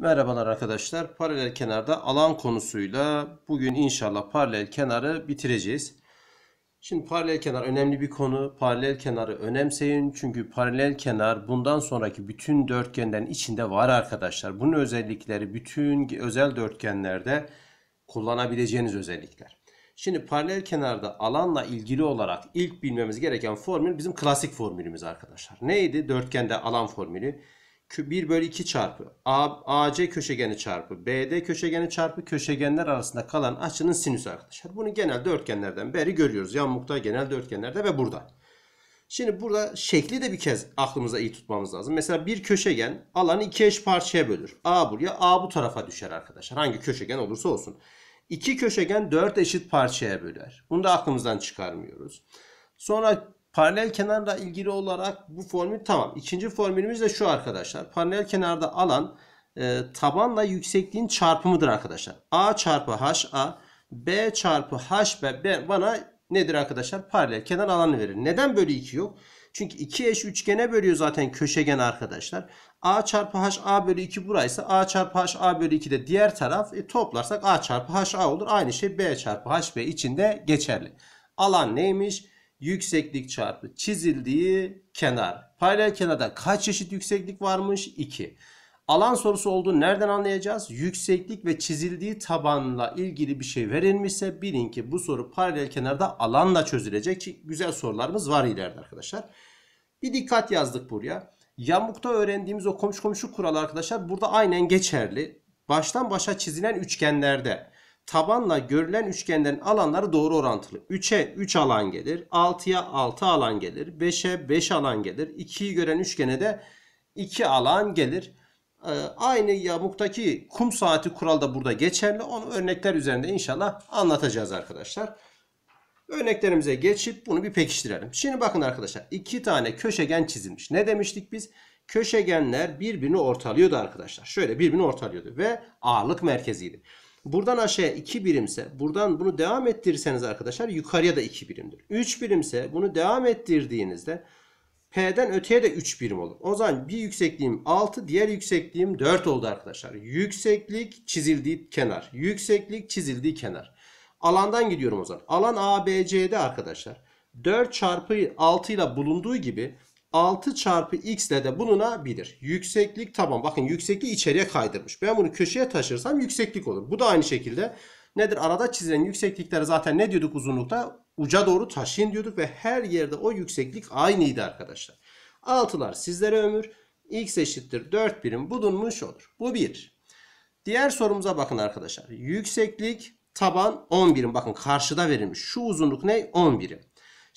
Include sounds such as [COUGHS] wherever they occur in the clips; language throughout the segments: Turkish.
Merhabalar arkadaşlar. Paralel kenarda alan konusuyla bugün inşallah paralel kenarı bitireceğiz. Şimdi paralel kenar önemli bir konu. Paralel kenarı önemseyin. Çünkü paralel kenar bundan sonraki bütün dörtgenden içinde var arkadaşlar. Bunun özellikleri bütün özel dörtgenlerde kullanabileceğiniz özellikler. Şimdi paralel kenarda alanla ilgili olarak ilk bilmemiz gereken formül bizim klasik formülümüz arkadaşlar. Neydi? Dörtgende alan formülü. 1 bölü 2 çarpı A, AC köşegeni çarpı BD köşegeni çarpı köşegenler arasında kalan açının sinüsü arkadaşlar. Bunu genel dörtgenlerden beri görüyoruz. Yanmukta genel dörtgenlerde ve burada. Şimdi burada şekli de bir kez aklımıza iyi tutmamız lazım. Mesela bir köşegen alanı iki eş parçaya bölür. A buraya A bu tarafa düşer arkadaşlar. Hangi köşegen olursa olsun. İki köşegen dört eşit parçaya böler. Bunu da aklımızdan çıkarmıyoruz. Sonra Paralel kenarla ilgili olarak bu formül tamam. İkinci formülümüz de şu arkadaşlar. Paralel kenarda alan e, tabanla yüksekliğin çarpımıdır arkadaşlar. A çarpı HA, B çarpı HB B bana nedir arkadaşlar? Paralel kenar alanı verir. Neden böyle 2 yok? Çünkü 2 eş üçgene bölüyor zaten köşegen arkadaşlar. A çarpı H A bölü 2 buraysa A çarpı H A bölü 2 de diğer taraf. E, toplarsak A çarpı H A olur. Aynı şey B çarpı H B içinde geçerli. Alan neymiş? yükseklik çarpı çizildiği kenar. Paralel kenarda kaç çeşit yükseklik varmış? 2. Alan sorusu olduğunu nereden anlayacağız? Yükseklik ve çizildiği tabanla ilgili bir şey verilmişse bilin ki bu soru paralel kenarda alanla çözülecek Çünkü güzel sorularımız var ileride arkadaşlar. Bir dikkat yazdık buraya. Yamukta öğrendiğimiz o komşu komşu kural arkadaşlar burada aynen geçerli. Baştan başa çizilen üçgenlerde tabanla görülen üçgenlerin alanları doğru orantılı. 3'e 3 alan gelir. 6'ya 6 alan gelir. 5'e 5 alan gelir. 2'yi gören üçgene de 2 alan gelir. Ee, aynı yamuktaki kum saati kural da burada geçerli. Onu örnekler üzerinde inşallah anlatacağız arkadaşlar. Örneklerimize geçip bunu bir pekiştirelim. Şimdi bakın arkadaşlar iki tane köşegen çizilmiş. Ne demiştik biz? Köşegenler birbirini ortalıyordu arkadaşlar. Şöyle birbirini ortalıyordu ve ağırlık merkeziydi. Buradan aşağıya 2 birimse buradan bunu devam ettirirseniz arkadaşlar yukarıya da 2 birimdir. 3 birimse bunu devam ettirdiğinizde P'den öteye de 3 birim olur. O zaman bir yüksekliğim 6 diğer yüksekliğim 4 oldu arkadaşlar. Yükseklik çizildiği kenar. Yükseklik çizildiği kenar. Alandan gidiyorum o zaman. Alan ABC'de arkadaşlar. 4 çarpı 6 ile bulunduğu gibi 6 çarpı x ile de bulunabilir. Yükseklik tamam. Bakın yüksekliği içeriye kaydırmış. Ben bunu köşeye taşırsam yükseklik olur. Bu da aynı şekilde nedir? Arada çizilen yükseklikler zaten ne diyorduk uzunlukta? Uca doğru taşıyın diyorduk ve her yerde o yükseklik aynıydı arkadaşlar. Altılar sizlere ömür. X eşittir 4 birim bulunmuş olur. Bu 1. Diğer sorumuza bakın arkadaşlar. Yükseklik taban 10 birim. Bakın karşıda verilmiş. Şu uzunluk ne? 10 birim.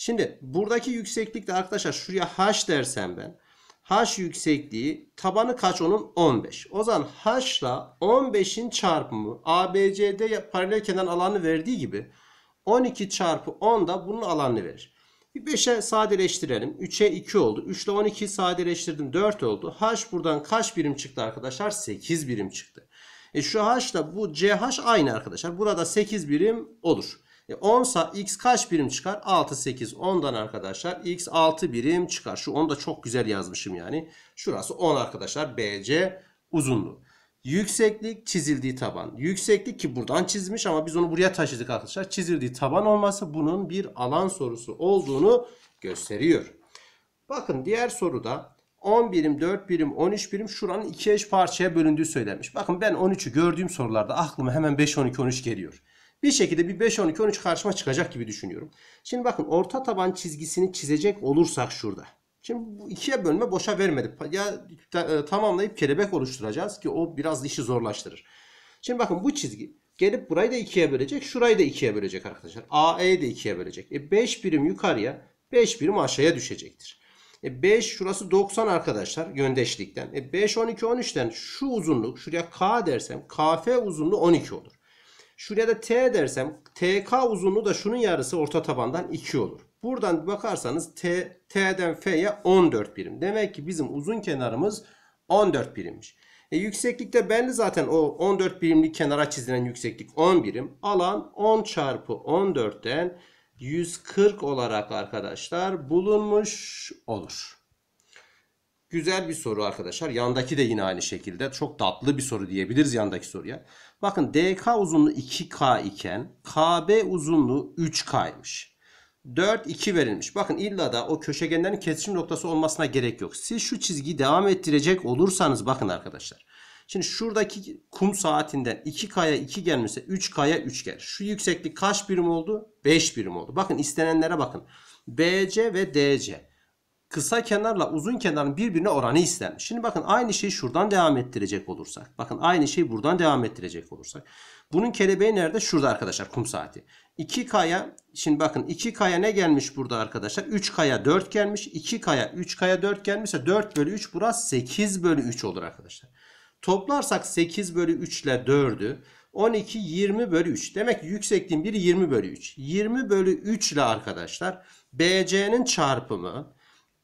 Şimdi buradaki yükseklikte arkadaşlar şuraya h dersem ben. h yüksekliği tabanı kaç onun? 15. O zaman h ile 15'in çarpımı ABCD paralel kenar alanı verdiği gibi 12 çarpı 10 da bunun alanını verir. 5'e sadeleştirelim. 3'e 2 oldu. 3 ile 12'yi sadeleştirdim. 4 oldu. H buradan kaç birim çıktı arkadaşlar? 8 birim çıktı. E şu H ile bu CH aynı arkadaşlar. Burada 8 birim olur. E 10 sa x kaç birim çıkar? 6, 8, 10'dan arkadaşlar x 6 birim çıkar. Şu 10 da çok güzel yazmışım yani. Şurası 10 arkadaşlar BC uzunluğu. Yükseklik çizildiği taban. Yükseklik ki buradan çizmiş ama biz onu buraya taşıdık arkadaşlar. Çizildiği taban olması bunun bir alan sorusu olduğunu gösteriyor. Bakın diğer soruda 10 birim, 4 birim, 13 birim şuranın 2 eş parçaya bölündüğü söylenmiş. Bakın ben 13'ü gördüğüm sorularda aklıma hemen 5, 12, 13 geliyor. Bir şekilde bir 5, 12, 13 karşıma çıkacak gibi düşünüyorum. Şimdi bakın orta taban çizgisini çizecek olursak şurada. Şimdi bu ikiye bölme boşa vermedik. Ya e, tamamlayıp kelebek oluşturacağız ki o biraz işi zorlaştırır. Şimdi bakın bu çizgi gelip burayı da ikiye bölecek. Şurayı da ikiye bölecek arkadaşlar. AE'yi de ikiye bölecek. E 5 birim yukarıya 5 birim aşağıya düşecektir. E 5 şurası 90 arkadaşlar yöndeşlikten. E 5 12 13'ten şu uzunluk şuraya K dersem KF uzunluğu 12 olur. Şuraya da T dersem TK uzunluğu da şunun yarısı orta tabandan 2 olur. Buradan bakarsanız T, T'den F'ye 14 birim. Demek ki bizim uzun kenarımız 14 birimmiş. E, yükseklikte belli zaten o 14 birimli kenara çizilen yükseklik 10 birim. Alan 10 çarpı 14'ten 140 olarak arkadaşlar bulunmuş olur. Güzel bir soru arkadaşlar. Yandaki de yine aynı şekilde. Çok tatlı bir soru diyebiliriz yandaki soruya. Bakın DK uzunluğu 2K iken KB uzunluğu 3K'ymış. 4, 2 verilmiş. Bakın illa da o köşegenlerin kesişim noktası olmasına gerek yok. Siz şu çizgiyi devam ettirecek olursanız bakın arkadaşlar. Şimdi şuradaki kum saatinden 2K'ya 2 gelmişse 3K'ya 3 gel. Şu yükseklik kaç birim oldu? 5 birim oldu. Bakın istenenlere bakın. BC ve DC kısa kenarla uzun kenarın birbirine oranı istenmiş. Şimdi bakın aynı şeyi şuradan devam ettirecek olursak. Bakın aynı şeyi buradan devam ettirecek olursak. Bunun kelebeği nerede? Şurada arkadaşlar kum saati. 2 kaya, şimdi bakın 2 kaya ne gelmiş burada arkadaşlar? 3 kaya, 4 gelmiş. 2 kaya, 3 kaya 4 gelmişse 4 bölü 3 burası 8 bölü 3 olur arkadaşlar. Toplarsak 8 bölü 3 ile 4'ü 12 20 bölü 3. Demek ki yüksekliğin biri 20 bölü 3. 20 bölü 3 ile arkadaşlar BC'nin çarpımı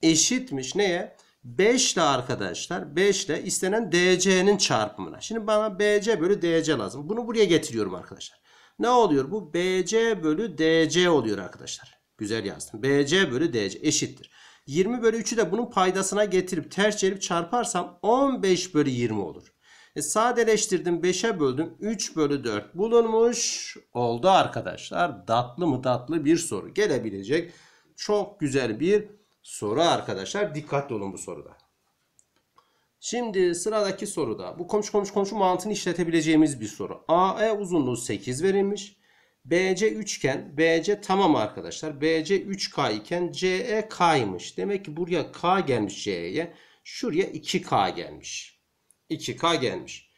eşitmiş neye? 5 ile arkadaşlar 5 ile istenen DC'nin çarpımına. Şimdi bana BC bölü DC lazım. Bunu buraya getiriyorum arkadaşlar. Ne oluyor? Bu BC bölü DC oluyor arkadaşlar. Güzel yazdım. BC bölü DC eşittir. 20 bölü 3'ü de bunun paydasına getirip ters çevirip çarparsam 15 bölü 20 olur. E, sadeleştirdim 5'e böldüm 3 bölü 4 bulunmuş oldu arkadaşlar. Datlı mı tatlı bir soru gelebilecek. Çok güzel bir soru arkadaşlar. Dikkatli olun bu soruda. Şimdi sıradaki soruda bu komşu komşu komşu mantığını işletebileceğimiz bir soru. AE uzunluğu 8 verilmiş. BC üçgen, BC tamam arkadaşlar. BC 3K iken CE K'ymış. Demek ki buraya K gelmiş CE'ye. Şuraya 2K gelmiş. 2K gelmiş.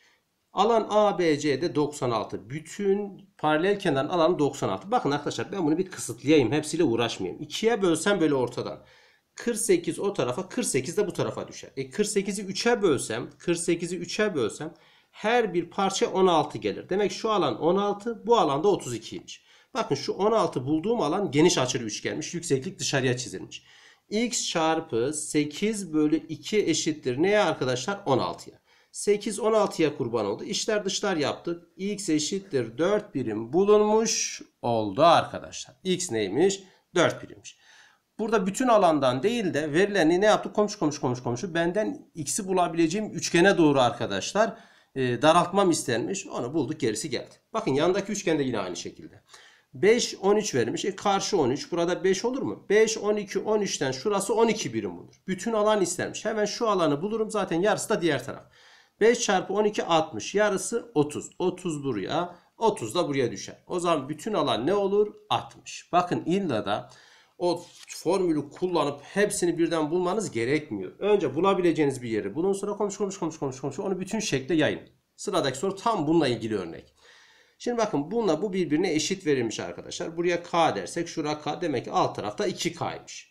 Alan ABC'de 96. Bütün paralel kenarın alanı 96. Bakın arkadaşlar ben bunu bir kısıtlayayım. Hepsiyle uğraşmayayım. 2'ye bölsem böyle ortadan. 48 o tarafa 48 de bu tarafa düşer. E 48'i 3'e bölsem 48'i 3'e bölsem her bir parça 16 gelir. Demek şu alan 16 bu alanda 32'ymiş. Bakın şu 16 bulduğum alan geniş açılı üçgenmiş. Yükseklik dışarıya çizilmiş. x çarpı 8 bölü 2 eşittir. Neye arkadaşlar? 16'ya. 8 16'ya kurban oldu. İşler dışlar yaptık. x eşittir 4 birim bulunmuş oldu arkadaşlar. x neymiş? 4 birimmiş. Burada bütün alandan değil de verileni ne yaptık? Komşu komşu komşu komşu. Benden x'i bulabileceğim üçgene doğru arkadaşlar e, daraltmam istenmiş. Onu bulduk gerisi geldi. Bakın yandaki üçgen de yine aynı şekilde. 5, 13 vermiş. E karşı 13. Burada 5 olur mu? 5, 12, 13'ten şurası 12 birim olur. Bütün alan istenmiş Hemen şu alanı bulurum. Zaten yarısı da diğer taraf. 5 çarpı 12 60. Yarısı 30. 30 buraya. 30 da buraya düşer. O zaman bütün alan ne olur? 60. Bakın illa da o formülü kullanıp hepsini birden bulmanız gerekmiyor. Önce bulabileceğiniz bir yeri bulun sonra komşu komşu komşu komşu komşu onu bütün şekle yayın. Sıradaki soru tam bununla ilgili örnek. Şimdi bakın bununla bu birbirine eşit verilmiş arkadaşlar. Buraya k dersek şura k demek ki alt tarafta 2k'ymış.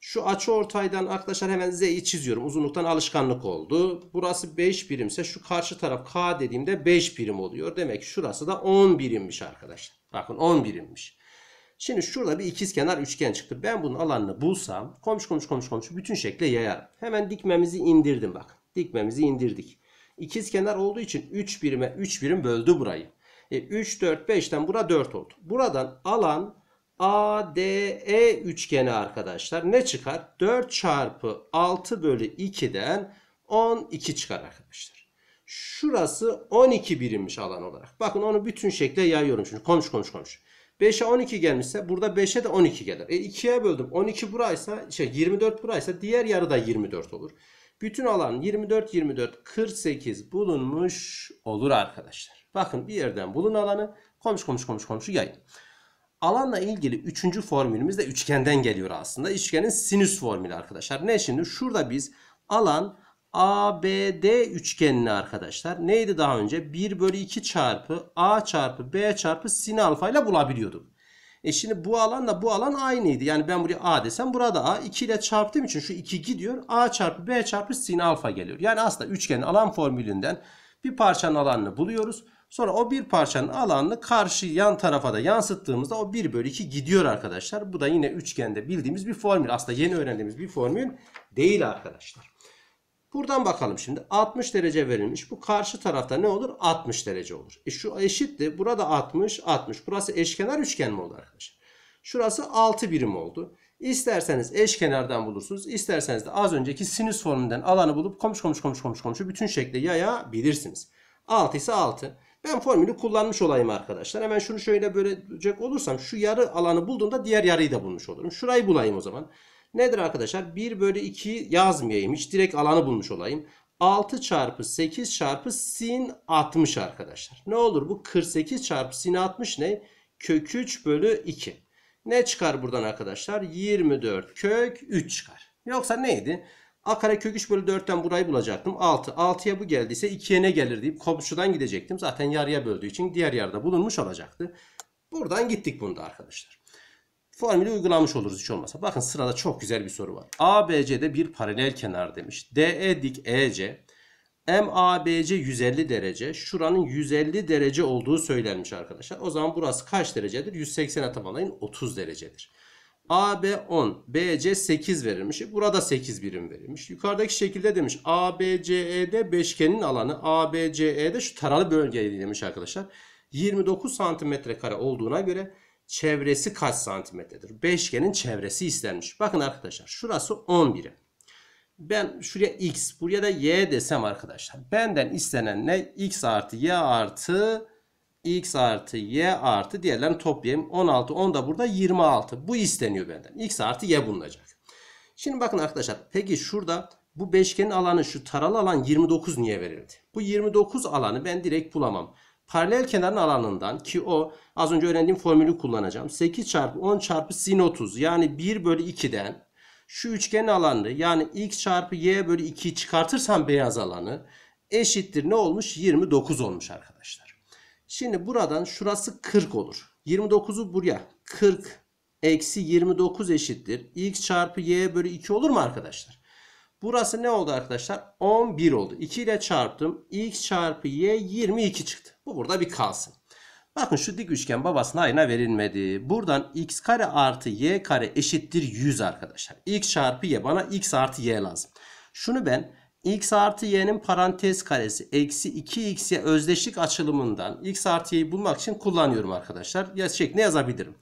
Şu açı ortaydan arkadaşlar hemen z'yi çiziyorum. Uzunluktan alışkanlık oldu. Burası 5 birimse şu karşı taraf k dediğimde 5 birim oluyor. Demek ki şurası da 10 birimmiş arkadaşlar. Bakın 10 birimmiş. Şimdi şurada bir ikizkenar üçgen çıktı. Ben bunun alanını bulsam komşu komşu komşu komşu bütün şekle yayarım. Hemen dikmemizi indirdim bak. Dikmemizi indirdik. İkizkenar olduğu için 3 birime 3 birim böldü burayı. E, 3 4 5'ten bura 4 oldu. Buradan alan ADE üçgeni arkadaşlar ne çıkar? 4 çarpı 6 bölü 2'den 12 çıkar arkadaşlar. Şurası 12 birimmiş alan olarak. Bakın onu bütün şekle yayıyorum şimdi. konuş konuş konuş. 5'e 12 gelmişse burada 5'e de 12 gelir. E 2'ye böldüm. 12 buraysa şey 24 buraysa diğer yarı da 24 olur. Bütün alan 24 24 48 bulunmuş olur arkadaşlar. Bakın bir yerden bulun alanı. Komşu komşu komşu komşu yayın. Alanla ilgili üçüncü formülümüz de üçgenden geliyor aslında. Üçgenin sinüs formülü arkadaşlar. Ne şimdi? Şurada biz alan ABD üçgenini arkadaşlar neydi daha önce? 1 bölü 2 çarpı A çarpı B çarpı sin alfa ile bulabiliyordum. E şimdi bu alanla bu alan aynıydı. Yani ben buraya A desem burada A 2 ile çarptığım için şu 2 gidiyor. A çarpı B çarpı sin alfa geliyor. Yani aslında üçgenin alan formülünden bir parçanın alanını buluyoruz. Sonra o bir parçanın alanını karşı yan tarafa da yansıttığımızda o 1 bölü 2 gidiyor arkadaşlar. Bu da yine üçgende bildiğimiz bir formül. Aslında yeni öğrendiğimiz bir formül değil arkadaşlar. Buradan bakalım şimdi. 60 derece verilmiş. Bu karşı tarafta ne olur? 60 derece olur. E şu eşitti. Burada 60, 60. Burası eşkenar üçgen mi oldu arkadaşlar? Şurası 6 birim oldu. İsterseniz eşkenardan bulursunuz. İsterseniz de az önceki sinüs formünden alanı bulup komşu komşu komşu komşu komşu bütün şekle yayabilirsiniz. 6 ise 6. Ben formülü kullanmış olayım arkadaşlar. Hemen şunu şöyle bölecek olursam şu yarı alanı bulduğumda diğer yarıyı da bulmuş olurum. Şurayı bulayım o zaman. Nedir arkadaşlar? 1 bölü 2 yazmayayım. Hiç direkt alanı bulmuş olayım. 6 çarpı 8 çarpı sin 60 arkadaşlar. Ne olur bu 48 çarpı sin 60 ne? Kök 3 bölü 2. Ne çıkar buradan arkadaşlar? 24 kök 3 çıkar. Yoksa neydi? A kare kök 3 bölü 4'ten burayı bulacaktım. 6. 6'ya bu geldiyse 2'ye ne gelir deyip komşudan gidecektim. Zaten yarıya böldüğü için diğer yarıda bulunmuş olacaktı. Buradan gittik bunda arkadaşlar formülü uygulamış oluruz hiç olmasa. Bakın sırada çok güzel bir soru var. ABC'de bir paralel kenar demiş. DE dik EC. MABC 150 derece. Şuranın 150 derece olduğu söylenmiş arkadaşlar. O zaman burası kaç derecedir? 180'e tamamlayın 30 derecedir. AB 10, BC 8 verilmiş. E, burada 8 birim verilmiş. Yukarıdaki şekilde demiş ABCE'de beşgenin alanı, ABCE'de şu taralı bölgeyi demiş arkadaşlar. 29 santimetre kare olduğuna göre çevresi kaç santimetredir? Beşgenin çevresi istenmiş. Bakın arkadaşlar şurası 10 birim. Ben şuraya x buraya da y desem arkadaşlar. Benden istenen ne? x artı y artı x artı y artı diğerlerini toplayayım. 16 10 da burada 26. Bu isteniyor benden. x artı y bulunacak. Şimdi bakın arkadaşlar peki şurada bu beşgenin alanı şu taralı alan 29 niye verildi? Bu 29 alanı ben direkt bulamam. Paralel kenarın alanından ki o az önce öğrendiğim formülü kullanacağım. 8 çarpı 10 çarpı sin 30 yani 1 bölü 2'den şu üçgenin alanı yani x çarpı y bölü 2'yi çıkartırsam beyaz alanı eşittir ne olmuş? 29 olmuş arkadaşlar. Şimdi buradan şurası 40 olur. 29'u buraya 40 eksi 29 eşittir. x çarpı y bölü 2 olur mu arkadaşlar? Burası ne oldu arkadaşlar? 11 oldu. 2 ile çarptım. X çarpı Y 22 çıktı. Bu burada bir kalsın. Bakın şu dik üçgen babasına ayna verilmedi. Buradan x kare artı y kare eşittir 100 arkadaşlar. x çarpı y bana x artı y lazım. Şunu ben x artı y'nin parantez karesi eksi 2x'ye özdeşlik açılımından x artı y'yi bulmak için kullanıyorum arkadaşlar. Ya şey, ne yazabilirim.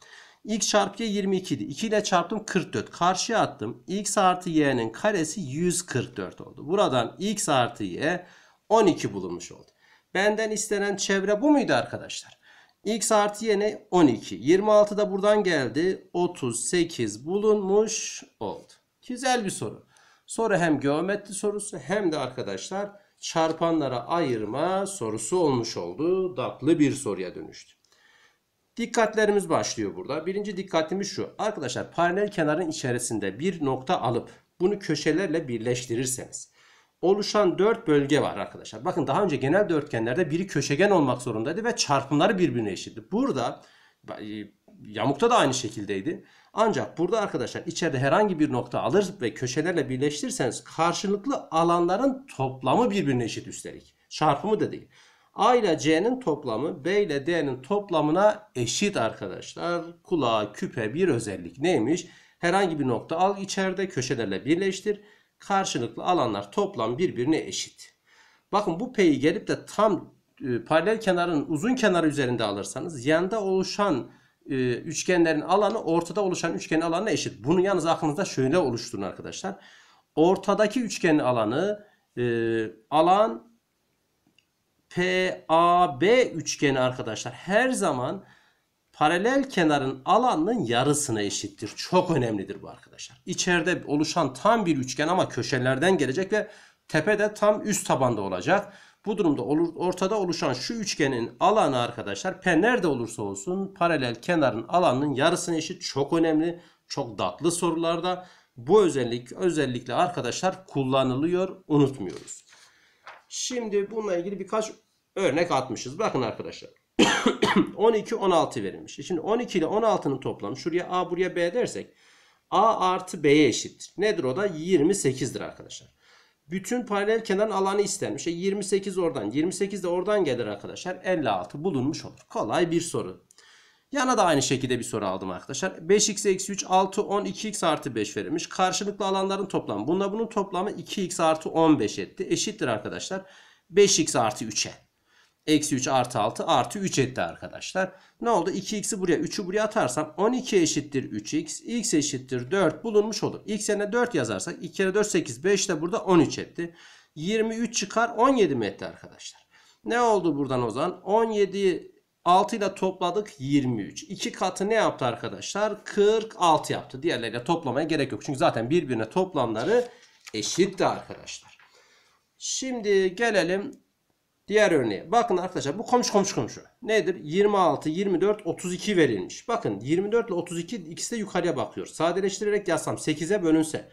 X çarpı Y 22 idi. 2 ile çarptım 44. Karşıya attım. X artı Y'nin karesi 144 oldu. Buradan X artı Y 12 bulunmuş oldu. Benden istenen çevre bu muydu arkadaşlar? X artı Y ne? 12. 26 da buradan geldi. 38 bulunmuş oldu. Güzel bir soru. Soru hem geometri sorusu hem de arkadaşlar çarpanlara ayırma sorusu olmuş oldu. Tatlı bir soruya dönüştü. Dikkatlerimiz başlıyor burada. Birinci dikkatimiz şu. Arkadaşlar paralel kenarın içerisinde bir nokta alıp bunu köşelerle birleştirirseniz oluşan 4 bölge var arkadaşlar. Bakın daha önce genel dörtgenlerde biri köşegen olmak zorundaydı ve çarpımları birbirine eşitti. Burada e, yamukta da aynı şekildeydi. Ancak burada arkadaşlar içeride herhangi bir nokta alır ve köşelerle birleştirirseniz karşılıklı alanların toplamı birbirine eşit üstelik. Çarpımı da değil. A ile C'nin toplamı B ile D'nin toplamına eşit arkadaşlar. Kulağa küpe bir özellik neymiş? Herhangi bir nokta al içeride köşelerle birleştir. Karşılıklı alanlar toplam birbirine eşit. Bakın bu P'yi gelip de tam e, paralel kenarın uzun kenarı üzerinde alırsanız yanda oluşan e, üçgenlerin alanı ortada oluşan üçgenin alanına eşit. Bunu yalnız aklınızda şöyle oluşturun arkadaşlar. Ortadaki üçgenin alanı e, alan PAB üçgeni arkadaşlar her zaman paralel kenarın alanının yarısına eşittir. Çok önemlidir bu arkadaşlar. İçeride oluşan tam bir üçgen ama köşelerden gelecek ve tepe de tam üst tabanda olacak. Bu durumda ortada oluşan şu üçgenin alanı arkadaşlar P nerede olursa olsun paralel kenarın alanının yarısına eşit çok önemli. Çok datlı sorularda bu özellik özellikle arkadaşlar kullanılıyor unutmuyoruz. Şimdi bununla ilgili birkaç Örnek atmışız. Bakın arkadaşlar. 12, [COUGHS] 16 verilmiş. E şimdi 12 ile 16'nın toplamı şuraya A buraya B dersek A artı B'ye eşittir. Nedir o da? 28'dir arkadaşlar. Bütün paralel kenarın alanı istenmiş. E 28 oradan, 28 de oradan gelir arkadaşlar. 56 bulunmuş olur. Kolay bir soru. Yana da aynı şekilde bir soru aldım arkadaşlar. 5x eksi 3 6 10 2x artı 5 verilmiş. Karşılıklı alanların toplamı. Bununla bunun toplamı 2x artı 15 etti. Eşittir arkadaşlar. 5x artı 3'e. Eksi 3 artı 6 artı 3 etti arkadaşlar. Ne oldu? 2x'i buraya 3'ü buraya atarsam 12 eşittir 3x. x eşittir 4 bulunmuş olur. x yerine 4 yazarsak 2 kere 4 8 5 de burada 13 etti. 23 çıkar 17 mi etti arkadaşlar? Ne oldu buradan o zaman? 17 6 ile topladık 23. 2 katı ne yaptı arkadaşlar? 46 yaptı. Diğerleriyle toplamaya gerek yok. Çünkü zaten birbirine toplamları eşitti arkadaşlar. Şimdi gelelim Diğer örneğe bakın arkadaşlar bu komşu komşu komşu. Nedir? 26, 24, 32 verilmiş. Bakın 24 ile 32 ikisi de yukarıya bakıyor. Sadeleştirerek yazsam 8'e bölünse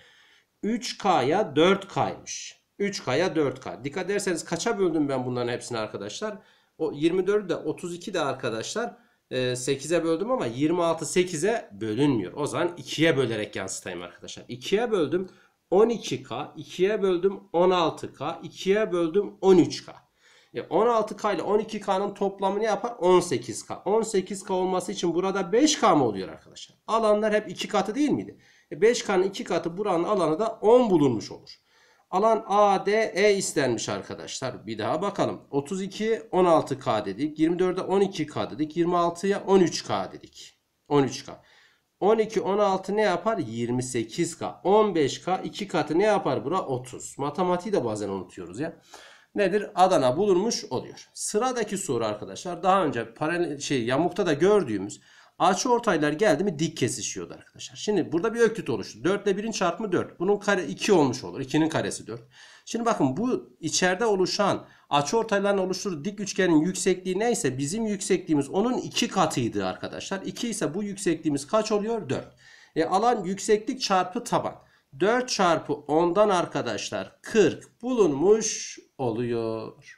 3K'ya 4K'ymış. 3K'ya 4K. Dikkat ederseniz kaça böldüm ben bunların hepsini arkadaşlar? O 24'ü de 32 de arkadaşlar 8'e böldüm ama 26 8'e bölünmüyor. O zaman 2'ye bölerek yansıtayım arkadaşlar. 2'ye böldüm 12K, 2'ye böldüm 16K, 2'ye böldüm 13K. E 16K ile 12K'nın toplamı ne yapar? 18K. 18K olması için burada 5K mı oluyor arkadaşlar? Alanlar hep 2 katı değil miydi? E 5K'nın 2 katı buranın alanı da 10 bulunmuş olur. Alan ADE istenmiş arkadaşlar. Bir daha bakalım. 32 16K dedik. 24'e 12K dedik. 26'ya 13K dedik. 13K. 12 16 ne yapar? 28K. 15K 2 katı ne yapar bura? 30. Matematiği de bazen unutuyoruz ya nedir? Adana bulunmuş oluyor. Sıradaki soru arkadaşlar daha önce paralel şey yamukta da gördüğümüz açı ortaylar geldi mi dik kesişiyordu arkadaşlar. Şimdi burada bir öklit oluştu. 4 ile 1'in çarpımı 4. Bunun kare 2 olmuş olur. 2'nin karesi 4. Şimdi bakın bu içeride oluşan açı ortayların oluşturduğu dik üçgenin yüksekliği neyse bizim yüksekliğimiz onun 2 katıydı arkadaşlar. 2 ise bu yüksekliğimiz kaç oluyor? 4. E alan yükseklik çarpı taban. 4 çarpı 10'dan arkadaşlar 40 bulunmuş oluyor.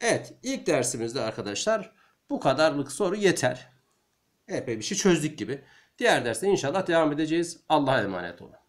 Evet ilk dersimizde arkadaşlar bu kadarlık soru yeter. Epey bir şey çözdük gibi. Diğer derste inşallah devam edeceğiz. Allah'a emanet olun.